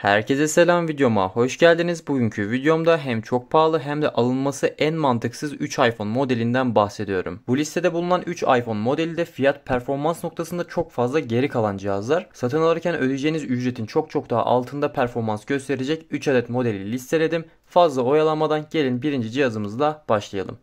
Herkese selam videoma hoş geldiniz. Bugünkü videomda hem çok pahalı hem de alınması en mantıksız 3 iPhone modelinden bahsediyorum. Bu listede bulunan 3 iPhone modeli de fiyat performans noktasında çok fazla geri kalan cihazlar. Satın alırken ödeyeceğiniz ücretin çok çok daha altında performans gösterecek 3 adet modeli listeledim. Fazla oyalanmadan gelin birinci cihazımızla başlayalım.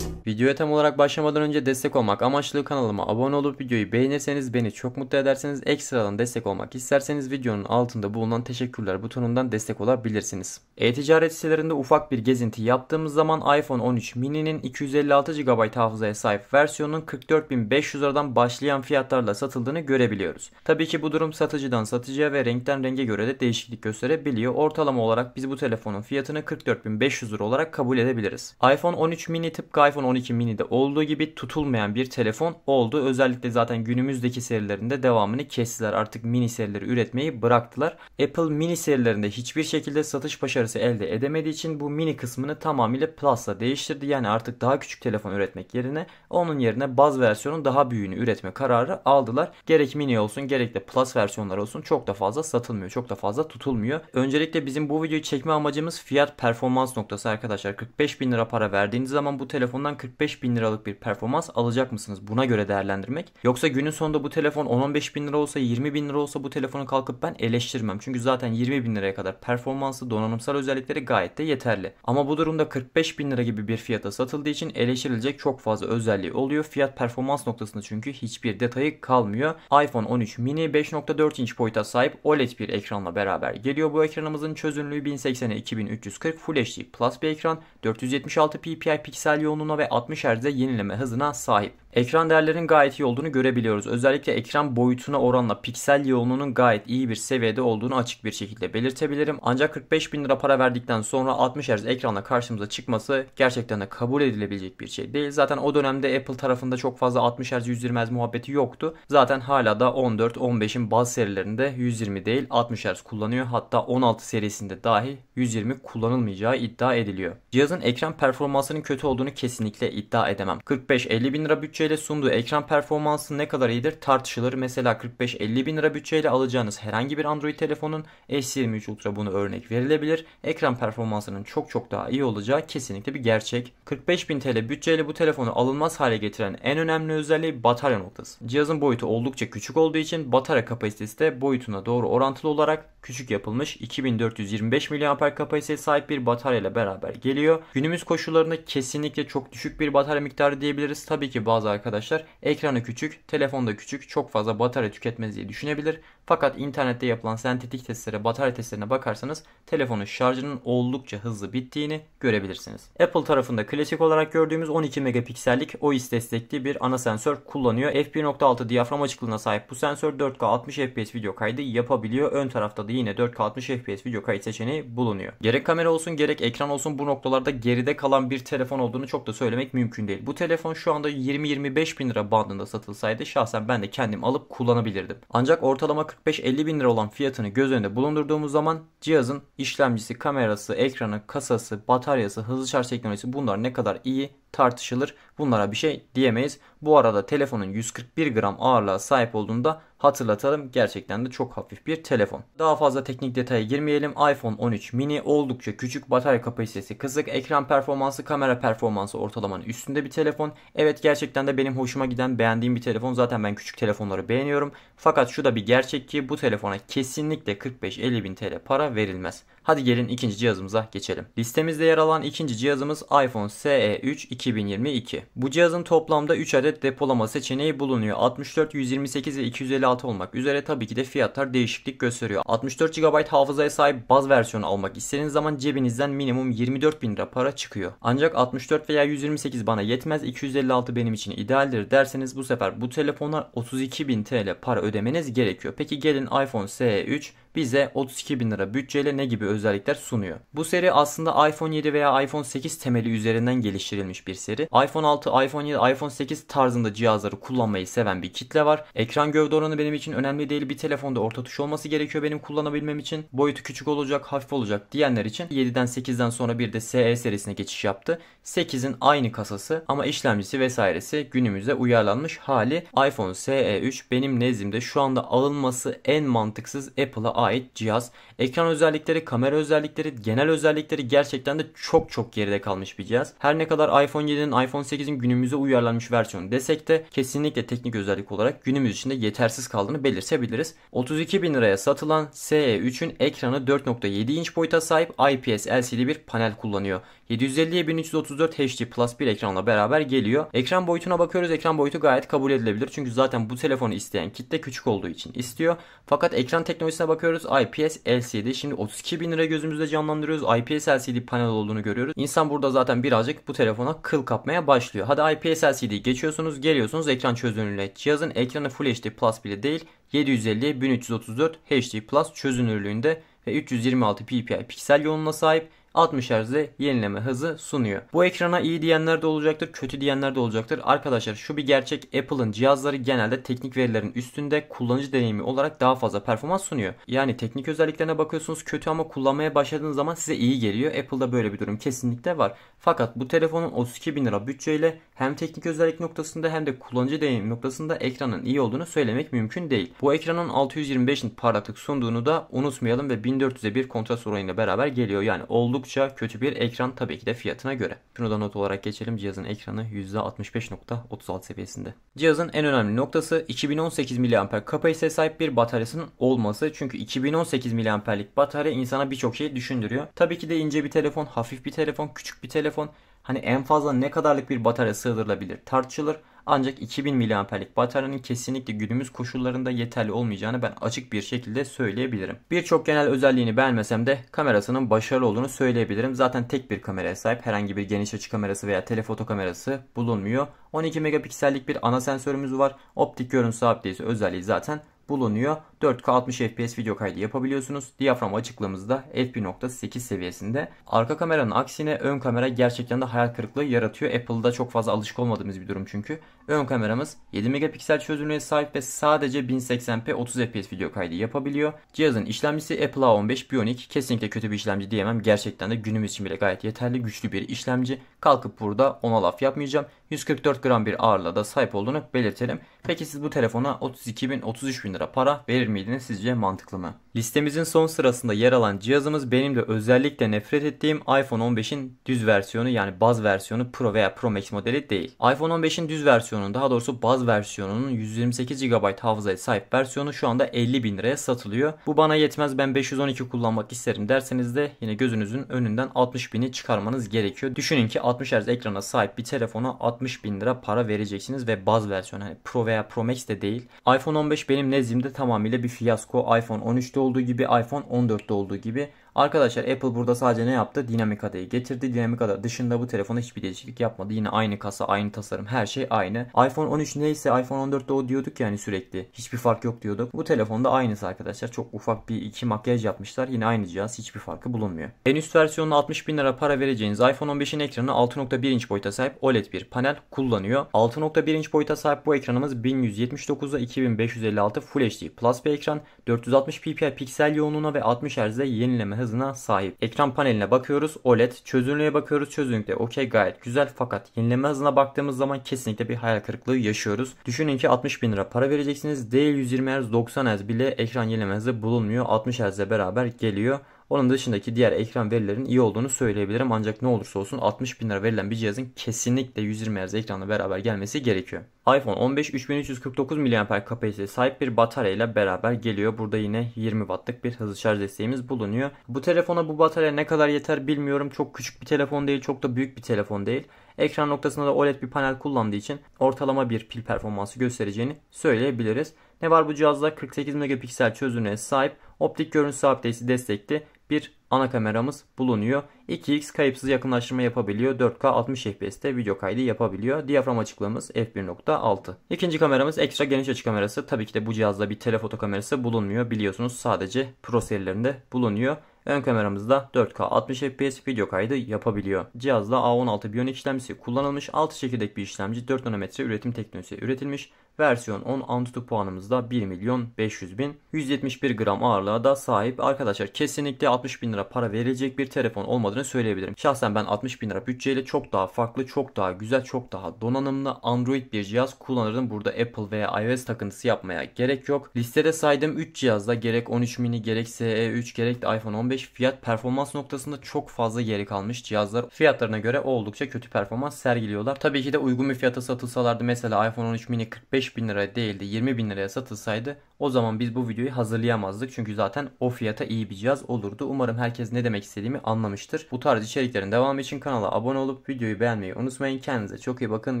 Videoya tam olarak başlamadan önce destek olmak amaçlı kanalıma abone olup videoyu beğenirseniz beni çok mutlu ederseniz ekstradan destek olmak isterseniz videonun altında bulunan teşekkürler butonundan destek olabilirsiniz. E-ticaret sitelerinde ufak bir gezinti yaptığımız zaman iPhone 13 mini'nin 256 GB hafızaya sahip versiyonunun 44.500 liradan başlayan fiyatlarla satıldığını görebiliyoruz. Tabii ki bu durum satıcıdan satıcıya ve renkten renge göre de değişiklik gösterebiliyor. Ortalama olarak biz bu telefonun fiyatını 44.500 lira olarak kabul edebiliriz. iPhone 13 mini tıpkı iPhone 13 12 mini'de olduğu gibi tutulmayan bir telefon oldu. Özellikle zaten günümüzdeki serilerinde devamını kestiler. Artık mini serileri üretmeyi bıraktılar. Apple mini serilerinde hiçbir şekilde satış başarısı elde edemediği için bu mini kısmını tamamıyla Plus'la değiştirdi. Yani artık daha küçük telefon üretmek yerine onun yerine baz versiyonun daha büyüğünü üretme kararı aldılar. Gerek mini olsun gerek de Plus versiyonları olsun çok da fazla satılmıyor. Çok da fazla tutulmuyor. Öncelikle bizim bu videoyu çekme amacımız fiyat performans noktası arkadaşlar. 45 bin lira para verdiğiniz zaman bu telefondan 45 bin liralık bir performans alacak mısınız? Buna göre değerlendirmek. Yoksa günün sonunda bu telefon 10-15 bin lira olsa 20 bin lira olsa bu telefonu kalkıp ben eleştirmem. Çünkü zaten 20 bin liraya kadar performansı donanımsal özellikleri gayet de yeterli. Ama bu durumda 45 bin lira gibi bir fiyata satıldığı için eleştirilecek çok fazla özelliği oluyor. Fiyat performans noktasında çünkü hiçbir detayı kalmıyor. iPhone 13 mini 5.4 inç boyuta sahip OLED bir ekranla beraber geliyor. Bu ekranımızın çözünürlüğü 1080'e 2340 Full HD Plus bir ekran. 476 ppi piksel yoğunluğuna ve 60 Hz'e yenileme hızına sahip. Ekran değerlerinin gayet iyi olduğunu görebiliyoruz. Özellikle ekran boyutuna oranla piksel yoğunluğunun gayet iyi bir seviyede olduğunu açık bir şekilde belirtebilirim. Ancak 45 bin lira para verdikten sonra 60 Hz ekranla karşımıza çıkması gerçekten de kabul edilebilecek bir şey değil. Zaten o dönemde Apple tarafında çok fazla 60 Hz 120 Hz muhabbeti yoktu. Zaten hala da 14-15'in bazı serilerinde 120 değil 60 Hz kullanıyor. Hatta 16 serisinde dahi 120 kullanılmayacağı iddia ediliyor. Cihazın ekran performansının kötü olduğunu kesinlikle kesinlikle iddia edemem. 45-50 bin lira bütçeyle sunduğu ekran performansı ne kadar iyidir tartışılır. Mesela 45-50 bin lira bütçeyle alacağınız herhangi bir Android telefonun S23 Ultra bunu örnek verilebilir. Ekran performansının çok çok daha iyi olacağı kesinlikle bir gerçek. 45 bin TL bütçeyle bu telefonu alınmaz hale getiren en önemli özelliği batarya noktası. Cihazın boyutu oldukça küçük olduğu için batarya kapasitesi de boyutuna doğru orantılı olarak küçük yapılmış 2425 mAh kapasiteye sahip bir batarya ile beraber geliyor. Günümüz koşullarında kesinlikle çok düşük bir batarya miktarı diyebiliriz. Tabii ki bazı arkadaşlar ekranı küçük, telefonda küçük, çok fazla batarya tüketmez diye düşünebilir. Fakat internette yapılan sentetik testlere, batarya testlerine bakarsanız telefonun şarjının oldukça hızlı bittiğini görebilirsiniz. Apple tarafında klasik olarak gördüğümüz 12 megapiksellik OIS destekli bir ana sensör kullanıyor. f1.6 diyafram açıklığına sahip bu sensör 4K 60 FPS video kaydı yapabiliyor. Ön tarafta da yine 4K 60 FPS video kayıt seçeneği bulunuyor. Gerek kamera olsun gerek ekran olsun bu noktalarda geride kalan bir telefon olduğunu çok da söylemek mümkün değil. Bu telefon şu anda 20-25 bin lira bandında satılsaydı şahsen ben de kendim alıp kullanabilirdim. Ancak ortalama 45-50 bin lira olan fiyatını göz önünde bulundurduğumuz zaman cihazın işlemcisi, kamerası, ekranı, kasası, bataryası, hızlı şarj teknolojisi bunlar ne kadar iyi tartışılır. Bunlara bir şey diyemeyiz. Bu arada telefonun 141 gram ağırlığa sahip olduğunda hatırlatalım. Gerçekten de çok hafif bir telefon. Daha fazla teknik detaya girmeyelim. iPhone 13 mini oldukça küçük batarya kapasitesi kısık. Ekran performansı kamera performansı ortalamanın üstünde bir telefon. Evet gerçekten de benim hoşuma giden beğendiğim bir telefon. Zaten ben küçük telefonları beğeniyorum. Fakat şu da bir gerçek ki bu telefona kesinlikle 45-50 bin TL para verilmez. Hadi gelin ikinci cihazımıza geçelim. Listemizde yer alan ikinci cihazımız iPhone SE 3 2022. Bu cihazın toplamda 3 adet depolama seçeneği bulunuyor. 64, 128 ve 256 olmak üzere tabii ki de fiyatlar değişiklik gösteriyor. 64 GB hafızaya sahip baz versiyonu almak istediğiniz zaman cebinizden minimum 24 bin lira para çıkıyor. Ancak 64 veya 128 bana yetmez 256 benim için idealdir derseniz bu sefer bu telefonlar 32 bin TL para ödemeniz gerekiyor. Peki gelin iPhone SE 3 bize 32 bin lira bütçeyle ne gibi özellikler sunuyor. Bu seri aslında iPhone 7 veya iPhone 8 temeli üzerinden geliştirilmiş bir seri. iPhone 6, iPhone 7, iPhone 8 tarzında cihazları kullanmayı seven bir kitle var. Ekran gövde oranı benim için önemli değil. Bir telefonda orta tuş olması gerekiyor benim kullanabilmem için. Boyutu küçük olacak, hafif olacak diyenler için 7'den 8'den sonra bir de SE serisine geçiş yaptı. 8'in aynı kasası ama işlemcisi vesairesi günümüze uyarlanmış hali iPhone SE 3 benim nezdimde şu anda alınması en mantıksız Apple'a now it just Ekran özellikleri, kamera özellikleri, genel özellikleri gerçekten de çok çok geride kalmış bir cihaz. Her ne kadar iPhone 7'nin iPhone 8'in günümüze uyarlanmış versiyonu desek de kesinlikle teknik özellik olarak günümüz içinde yetersiz kaldığını belirtebiliriz. 32 bin liraya satılan SE3'ün ekranı 4.7 inç boyuta sahip IPS LCD bir panel kullanıyor. 750'ye 1334 HD Plus bir ekranla beraber geliyor. Ekran boyutuna bakıyoruz. Ekran boyutu gayet kabul edilebilir. Çünkü zaten bu telefonu isteyen kitle küçük olduğu için istiyor. Fakat ekran teknolojisine bakıyoruz. IPS LCD LCD. Şimdi 32 bin lira gözümüzde canlandırıyoruz. IPS LCD panel olduğunu görüyoruz. İnsan burada zaten birazcık bu telefona kıl kapmaya başlıyor. Hadi IPS LCD geçiyorsunuz geliyorsunuz ekran çözünürlüğüne. Cihazın ekranı Full HD Plus bile değil 750 1334 HD Plus çözünürlüğünde ve 326 ppi piksel yoğunluğuna sahip 60 Hz'de yenileme hızı sunuyor. Bu ekrana iyi diyenler de olacaktır, kötü diyenler de olacaktır. Arkadaşlar şu bir gerçek Apple'ın cihazları genelde teknik verilerin üstünde kullanıcı deneyimi olarak daha fazla performans sunuyor. Yani teknik özelliklerine bakıyorsunuz kötü ama kullanmaya başladığınız zaman size iyi geliyor. Apple'da böyle bir durum kesinlikle var. Fakat bu telefonun 32 bin lira bütçeyle hem teknik özellik noktasında hem de kullanıcı deneyim noktasında ekranın iyi olduğunu söylemek mümkün değil. Bu ekranın 625 parlaklık sunduğunu da unutmayalım ve 1400'e bir kontrast oranıyla beraber geliyor. Yani oldukça oldukça kötü bir ekran tabii ki de fiyatına göre. Şunu da not olarak geçelim. Cihazın ekranı %65.36 seviyesinde. Cihazın en önemli noktası 2018 mAh kapasiteye sahip bir bataryasının olması. Çünkü 2018 mAh'lik batarya insana birçok şey düşündürüyor. Tabii ki de ince bir telefon, hafif bir telefon, küçük bir telefon. Hani en fazla ne kadarlık bir batarya sığdırılabilir tartışılır. Ancak 2000 miliamperlik bataryanın kesinlikle günümüz koşullarında yeterli olmayacağını ben açık bir şekilde söyleyebilirim. Birçok genel özelliğini beğenmesem de kamerasının başarılı olduğunu söyleyebilirim. Zaten tek bir kameraya sahip herhangi bir geniş açı kamerası veya telefoto kamerası bulunmuyor. 12 megapiksellik bir ana sensörümüz var. Optik görüntü sabitleyici özelliği zaten bulunuyor. 4K 60 FPS video kaydı yapabiliyorsunuz. Diyafram açıklığımız f1.8 seviyesinde. Arka kameranın aksine ön kamera gerçekten de hayal kırıklığı yaratıyor. Apple'da çok fazla alışık olmadığımız bir durum çünkü. Ön kameramız 7 megapiksel çözünürlüğe sahip ve sadece 1080p 30 FPS video kaydı yapabiliyor. Cihazın işlemcisi Apple A15 Bionic. Kesinlikle kötü bir işlemci diyemem. Gerçekten de günümüz için bile gayet yeterli güçlü bir işlemci. Kalkıp burada ona laf yapmayacağım. 144 gram bir ağırlığa da sahip olduğunu belirtelim. Peki siz bu telefona 32 bin 33 bin lira para verir miydiniz sizce mantıklı mı? Listemizin son sırasında yer alan cihazımız benim de özellikle nefret ettiğim iPhone 15'in düz versiyonu yani baz versiyonu Pro veya Pro Max modeli değil. iPhone 15'in düz versiyonunun daha doğrusu baz versiyonunun 128 GB hafızaya sahip versiyonu şu anda 50 bin liraya satılıyor. Bu bana yetmez ben 512 kullanmak isterim derseniz de yine gözünüzün önünden 60 bini çıkarmanız gerekiyor. Düşünün ki 60 Hz ekrana sahip bir telefona 60 bin lira para vereceksiniz ve baz versiyonu hani Pro veya Pro Max de değil. iPhone 15 benim ne nezdimde tamamıyla bir fiyasko iPhone 13'te olduğu gibi iPhone 14'te olduğu gibi Arkadaşlar Apple burada sadece ne yaptı? Dinamik adayı getirdi. Dinamik ada dışında bu telefona hiçbir değişiklik yapmadı. Yine aynı kasa, aynı tasarım, her şey aynı. iPhone 13 neyse iPhone 14'te o diyorduk yani sürekli. Hiçbir fark yok diyorduk. Bu telefonda aynısı arkadaşlar. Çok ufak bir iki makyaj yapmışlar. Yine aynı cihaz. Hiçbir farkı bulunmuyor. En üst versiyonuna 60 bin lira para vereceğiniz iPhone 15'in ekranı 6.1 inç boyuta sahip OLED bir panel kullanıyor. 6.1 inç boyuta sahip bu ekranımız 1179'a 2556 Full HD Plus bir ekran. 460 ppi piksel yoğunluğuna ve 60 Hz'e yenileme hızı hızına sahip. Ekran paneline bakıyoruz OLED. Çözünürlüğe bakıyoruz. Çözünürlükte ok gayet güzel fakat yenileme hızına baktığımız zaman kesinlikle bir hayal kırıklığı yaşıyoruz. Düşünün ki 60 bin lira para vereceksiniz. Değil 120 Hz 90 Hz bile ekran yenileme hızı bulunmuyor. 60 Hz ile beraber geliyor. Onun dışındaki diğer ekran verilerin iyi olduğunu söyleyebilirim. Ancak ne olursa olsun 60 bin lira verilen bir cihazın kesinlikle 120 Hz ekranla beraber gelmesi gerekiyor. iPhone 15 3349 mAh kapasiteye sahip bir batarya ile beraber geliyor. Burada yine 20 wattlık bir hızlı şarj desteğimiz bulunuyor. Bu telefona bu batarya ne kadar yeter bilmiyorum. Çok küçük bir telefon değil, çok da büyük bir telefon değil. Ekran noktasında da OLED bir panel kullandığı için ortalama bir pil performansı göstereceğini söyleyebiliriz. Ne var bu cihazda? 48 megapiksel çözünürlüğe sahip optik görüntü sabitleyici destekli bir ana kameramız bulunuyor. 2x kayıpsız yakınlaştırma yapabiliyor. 4K 60 FPS'te video kaydı yapabiliyor. Diyafram açıklığımız f1.6. İkinci kameramız ekstra geniş açı kamerası. Tabii ki de bu cihazda bir telefoto kamerası bulunmuyor. Biliyorsunuz sadece Pro serilerinde bulunuyor. Ön kameramızda 4K 60 FPS video kaydı yapabiliyor. Cihazda A16 Bionic işlemcisi kullanılmış. 6 çekirdek bir işlemci 4 nanometre üretim teknolojisi üretilmiş. Versiyon 10 Antutu puanımız da 1 milyon 500 bin. 171 gram ağırlığa da sahip. Arkadaşlar kesinlikle 60 bin lira para verilecek bir telefon olmadığını söyleyebilirim. Şahsen ben 60 bin lira bütçeyle çok daha farklı, çok daha güzel, çok daha donanımlı Android bir cihaz kullanırdım. Burada Apple veya iOS takıntısı yapmaya gerek yok. Listede saydığım 3 cihazda gerek 13 mini gerek SE3 gerek de iPhone 15 fiyat performans noktasında çok fazla geri kalmış cihazlar. Fiyatlarına göre oldukça kötü performans sergiliyorlar. Tabii ki de uygun bir fiyata satılsalardı mesela iPhone 13 mini 45 5000 bin liraya değil de 20 bin liraya satılsaydı o zaman biz bu videoyu hazırlayamazdık. Çünkü zaten o fiyata iyi bir cihaz olurdu. Umarım herkes ne demek istediğimi anlamıştır. Bu tarz içeriklerin devamı için kanala abone olup videoyu beğenmeyi unutmayın. Kendinize çok iyi bakın.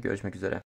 Görüşmek üzere.